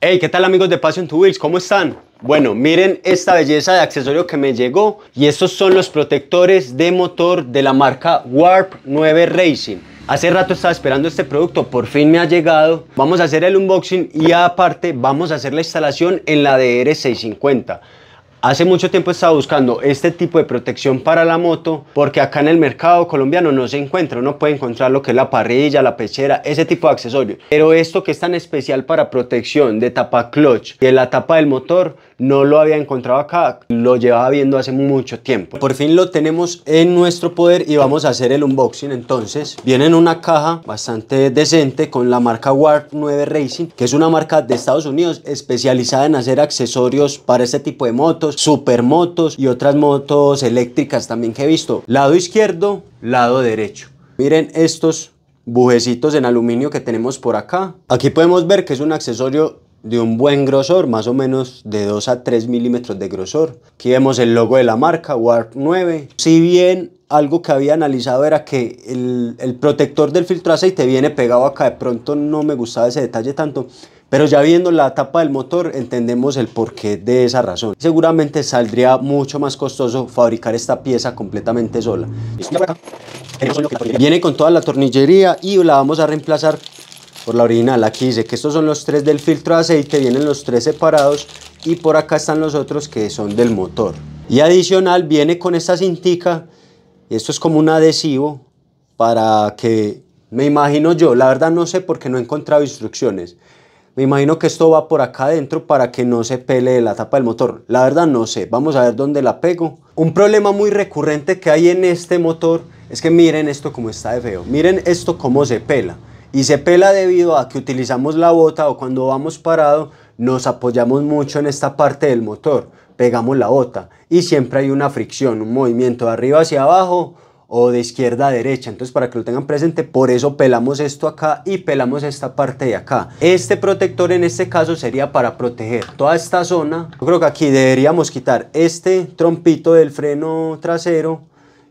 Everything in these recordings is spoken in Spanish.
Hey, ¿qué tal amigos de Passion to Wheels? ¿Cómo están? Bueno, miren esta belleza de accesorio que me llegó y estos son los protectores de motor de la marca Warp 9 Racing. Hace rato estaba esperando este producto, por fin me ha llegado. Vamos a hacer el unboxing y aparte vamos a hacer la instalación en la DR650. Hace mucho tiempo estaba buscando este tipo de protección para la moto porque acá en el mercado colombiano no se encuentra, No puede encontrar lo que es la parrilla, la pechera, ese tipo de accesorios. Pero esto que es tan especial para protección de tapa clutch, de la tapa del motor, no lo había encontrado acá, lo llevaba viendo hace mucho tiempo. Por fin lo tenemos en nuestro poder y vamos a hacer el unboxing entonces. Viene en una caja bastante decente con la marca Warp 9 Racing, que es una marca de Estados Unidos especializada en hacer accesorios para este tipo de motos, supermotos y otras motos eléctricas también que he visto. Lado izquierdo, lado derecho. Miren estos bujecitos en aluminio que tenemos por acá. Aquí podemos ver que es un accesorio de un buen grosor, más o menos de 2 a 3 milímetros de grosor. Aquí vemos el logo de la marca, Warp 9. Si bien algo que había analizado era que el, el protector del filtro aceite viene pegado acá, de pronto no me gustaba ese detalle tanto, pero ya viendo la tapa del motor entendemos el porqué de esa razón. Seguramente saldría mucho más costoso fabricar esta pieza completamente sola. Viene con toda la tornillería y la vamos a reemplazar por la original. Aquí dice que estos son los tres del filtro de aceite, vienen los tres separados y por acá están los otros que son del motor. Y adicional viene con esta cintica, esto es como un adhesivo para que, me imagino yo, la verdad no sé porque no he encontrado instrucciones. Me imagino que esto va por acá adentro para que no se pele la tapa del motor. La verdad no sé, vamos a ver dónde la pego. Un problema muy recurrente que hay en este motor es que miren esto como está de feo. Miren esto cómo se pela y se pela debido a que utilizamos la bota o cuando vamos parado nos apoyamos mucho en esta parte del motor, pegamos la bota y siempre hay una fricción, un movimiento de arriba hacia abajo o de izquierda a derecha, entonces para que lo tengan presente, por eso pelamos esto acá y pelamos esta parte de acá. Este protector en este caso sería para proteger toda esta zona. Yo creo que aquí deberíamos quitar este trompito del freno trasero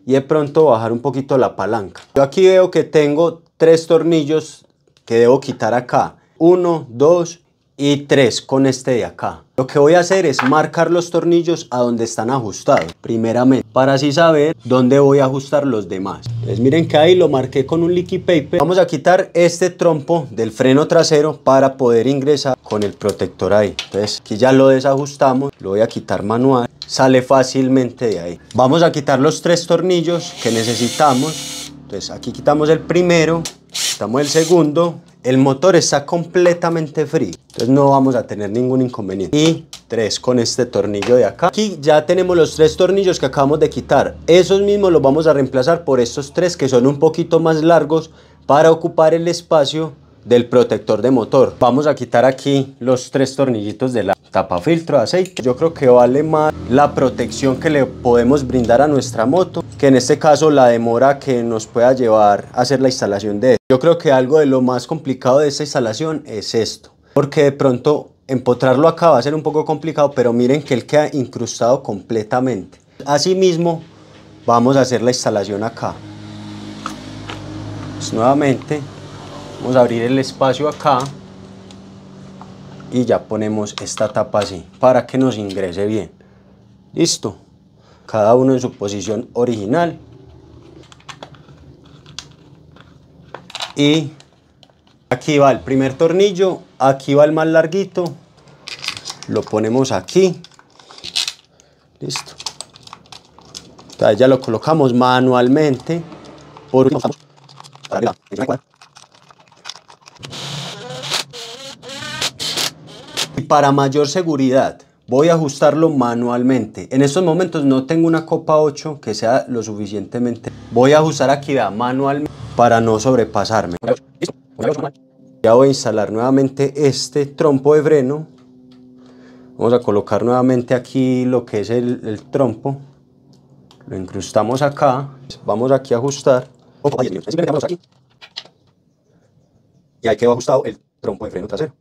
y de pronto bajar un poquito la palanca. Yo aquí veo que tengo tres tornillos que debo quitar acá. Uno, dos y tres con este de acá. Lo que voy a hacer es marcar los tornillos a donde están ajustados, primeramente, para así saber dónde voy a ajustar los demás. Entonces miren que ahí lo marqué con un liquid paper. Vamos a quitar este trompo del freno trasero para poder ingresar con el protector ahí. Entonces aquí ya lo desajustamos, lo voy a quitar manual, sale fácilmente de ahí. Vamos a quitar los tres tornillos que necesitamos entonces aquí quitamos el primero, quitamos el segundo, el motor está completamente free, entonces no vamos a tener ningún inconveniente. Y tres con este tornillo de acá. Aquí ya tenemos los tres tornillos que acabamos de quitar, esos mismos los vamos a reemplazar por estos tres que son un poquito más largos para ocupar el espacio del protector de motor. Vamos a quitar aquí los tres tornillitos de la tapa filtro de aceite. Yo creo que vale más la protección que le podemos brindar a nuestra moto, que en este caso la demora que nos pueda llevar a hacer la instalación de esto. Yo creo que algo de lo más complicado de esta instalación es esto, porque de pronto empotrarlo acá va a ser un poco complicado, pero miren que él queda incrustado completamente. Asimismo, vamos a hacer la instalación acá. Pues nuevamente, vamos a abrir el espacio acá y ya ponemos esta tapa así para que nos ingrese bien listo cada uno en su posición original y aquí va el primer tornillo aquí va el más larguito lo ponemos aquí listo ya lo colocamos manualmente por Y para mayor seguridad, voy a ajustarlo manualmente. En estos momentos no tengo una copa 8 que sea lo suficientemente. Voy a ajustar aquí manualmente para no sobrepasarme. Ya voy a instalar nuevamente este trompo de freno. Vamos a colocar nuevamente aquí lo que es el, trompo. Lo incrustamos acá. Vamos aquí a ajustar. Y ahí quedó ajustado el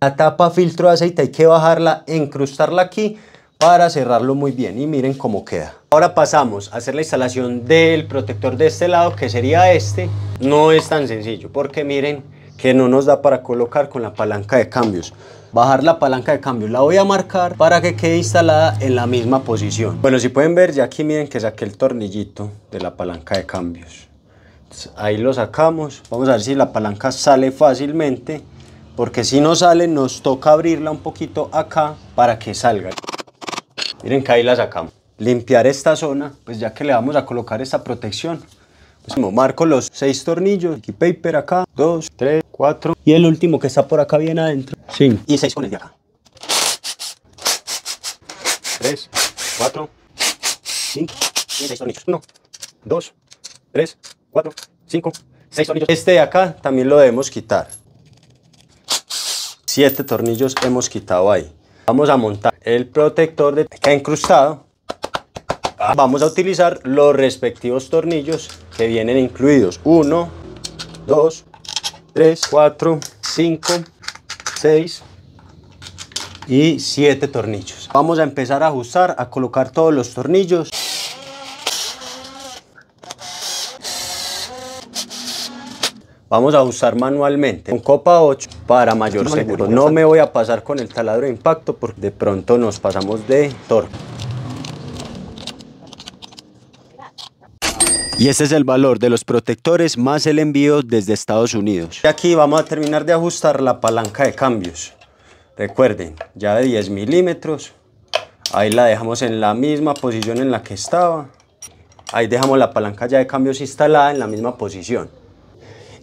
la tapa filtro de aceite hay que bajarla, encrustarla aquí para cerrarlo muy bien y miren cómo queda. Ahora pasamos a hacer la instalación del protector de este lado que sería este. No es tan sencillo porque miren que no nos da para colocar con la palanca de cambios. Bajar la palanca de cambios la voy a marcar para que quede instalada en la misma posición. Bueno, si pueden ver, ya aquí miren que saqué el tornillito de la palanca de cambios. ahí lo sacamos. Vamos a ver si la palanca sale fácilmente porque si no sale nos toca abrirla un poquito acá para que salga. Miren que ahí la sacamos. Limpiar esta zona, pues ya que le vamos a colocar esta protección. Pues marco los seis tornillos, aquí paper acá, dos, tres, cuatro. Y el último que está por acá bien adentro, Sí. Y seis con el de acá. Tres, cuatro, cinco, y seis tornillos. Uno, dos, tres, cuatro, cinco, seis tornillos. Este de acá también lo debemos quitar. 7 tornillos hemos quitado ahí. Vamos a montar el protector de, que ah, Vamos a utilizar los respectivos tornillos que vienen incluidos. 1, 2, 3, 4, 5, 6 y 7 tornillos. Vamos a empezar a ajustar, a colocar todos los tornillos. vamos a ajustar manualmente con copa 8 para mayor seguro. No me voy a pasar con el taladro de impacto porque de pronto nos pasamos de torque. Y ese es el valor de los protectores más el envío desde Estados Unidos. aquí vamos a terminar de ajustar la palanca de cambios. Recuerden, ya de 10 milímetros. Ahí la dejamos en la misma posición en la que estaba. Ahí dejamos la palanca ya de cambios instalada en la misma posición.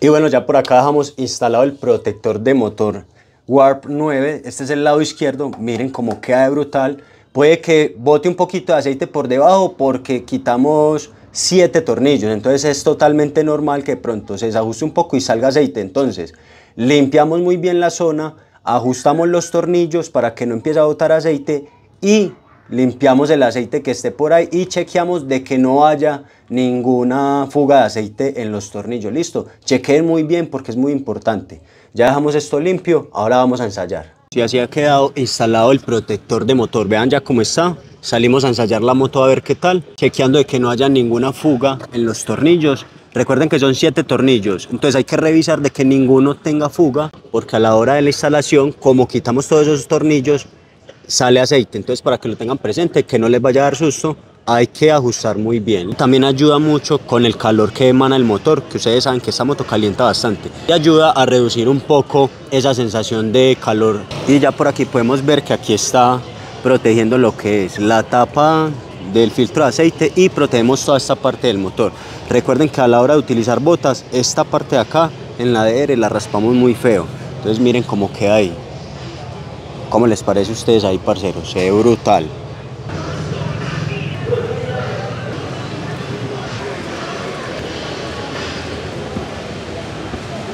Y bueno, ya por acá dejamos instalado el protector de motor Warp 9. Este es el lado izquierdo. Miren cómo queda de brutal. Puede que bote un poquito de aceite por debajo porque quitamos 7 tornillos. Entonces es totalmente normal que pronto se desajuste un poco y salga aceite. Entonces limpiamos muy bien la zona, ajustamos los tornillos para que no empiece a botar aceite y limpiamos el aceite que esté por ahí y chequeamos de que no haya ninguna fuga de aceite en los tornillos. Listo, chequeen muy bien porque es muy importante. Ya dejamos esto limpio, ahora vamos a ensayar. Y así ha quedado instalado el protector de motor. Vean ya cómo está. Salimos a ensayar la moto a ver qué tal, chequeando de que no haya ninguna fuga en los tornillos. Recuerden que son siete tornillos, entonces hay que revisar de que ninguno tenga fuga, porque a la hora de la instalación, como quitamos todos esos tornillos, sale aceite. Entonces, para que lo tengan presente, que no les vaya a dar susto, hay que ajustar muy bien. También ayuda mucho con el calor que emana el motor, que ustedes saben que esta moto calienta bastante. Y ayuda a reducir un poco esa sensación de calor. Y ya por aquí podemos ver que aquí está protegiendo lo que es la tapa del filtro de aceite y protegemos toda esta parte del motor. Recuerden que a la hora de utilizar botas, esta parte de acá en la DR la raspamos muy feo. Entonces miren cómo queda ahí. ¿Cómo les parece a ustedes ahí, parceros? Se ve brutal.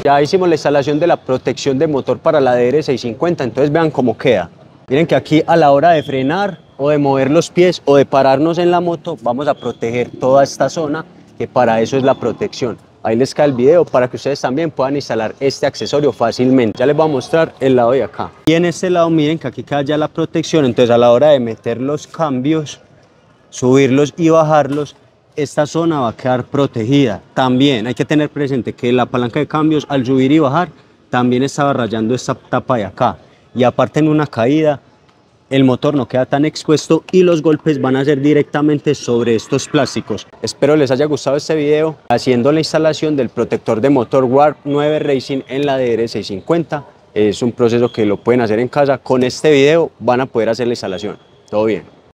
Ya hicimos la instalación de la protección de motor para la DR650, entonces vean cómo queda. Miren que aquí a la hora de frenar o de mover los pies o de pararnos en la moto, vamos a proteger toda esta zona, que para eso es la protección. Ahí les cae el video para que ustedes también puedan instalar este accesorio fácilmente. Ya les voy a mostrar el lado de acá. Y en este lado miren que aquí queda ya la protección. Entonces a la hora de meter los cambios, subirlos y bajarlos, esta zona va a quedar protegida. También hay que tener presente que la palanca de cambios al subir y bajar también estaba rayando esta tapa de acá. Y aparte en una caída el motor no queda tan expuesto y los golpes van a ser directamente sobre estos plásticos. Espero les haya gustado este video haciendo la instalación del protector de motor Warp 9 Racing en la DR650. Es un proceso que lo pueden hacer en casa. Con este video van a poder hacer la instalación. Todo bien.